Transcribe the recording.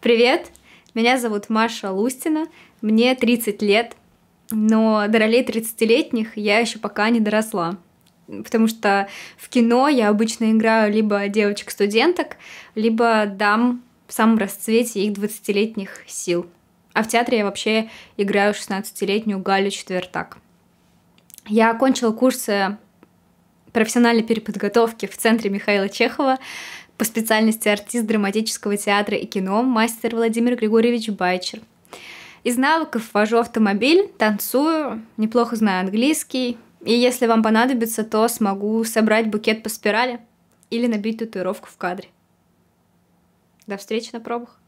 Привет, меня зовут Маша Лустина, мне 30 лет, но до ролей 30-летних я еще пока не доросла. Потому что в кино я обычно играю либо девочек-студенток, либо дам в самом расцвете их 20-летних сил. А в театре я вообще играю 16-летнюю Галю Четвертак. Я окончила курсы профессиональной переподготовки в Центре Михаила Чехова, по специальности артист драматического театра и кино, мастер Владимир Григорьевич Байчер. Из навыков вожу автомобиль, танцую, неплохо знаю английский, и если вам понадобится, то смогу собрать букет по спирали или набить татуировку в кадре. До встречи на пробах!